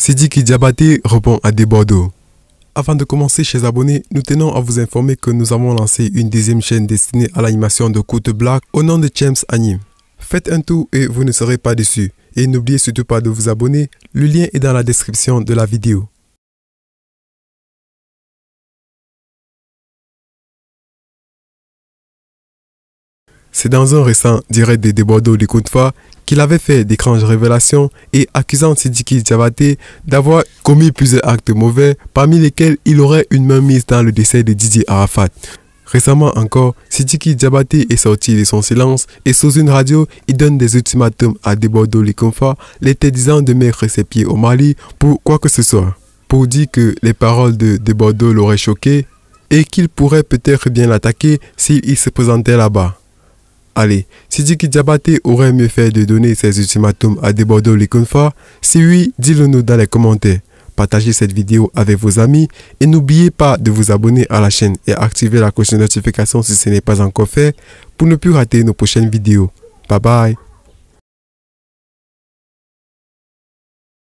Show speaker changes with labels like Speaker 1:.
Speaker 1: Sidiki Diabaté répond à des Avant de commencer, chers abonnés, nous tenons à vous informer que nous avons lancé une deuxième chaîne destinée à l'animation de côte Black au nom de James Anime. Faites un tour et vous ne serez pas déçus. Et n'oubliez surtout pas de vous abonner, le lien est dans
Speaker 2: la description de la vidéo. C'est dans un récent direct
Speaker 1: des de côte Fa qu'il avait fait d'étranges révélations et accusant Sidiki Diabaté d'avoir commis plusieurs actes mauvais, parmi lesquels il aurait une main mise dans le décès de Didier Arafat. Récemment encore, Sidiki Diabaté est sorti de son silence et sous une radio, il donne des ultimatums à Debordo Likonfa, lété de mettre ses pieds au Mali pour quoi que ce soit. Pour dire que les paroles de Debordo l'auraient choqué et qu'il pourrait peut-être bien l'attaquer s'il se présentait là-bas. Allez, que Diabaté aurait mieux fait de donner ses ultimatums à Debordo conforts Si oui, dis-le nous dans les commentaires. Partagez cette vidéo avec vos amis et n'oubliez pas de vous abonner à la chaîne et activer la cloche de notification si ce n'est pas encore fait pour ne plus rater nos prochaines vidéos.
Speaker 2: Bye bye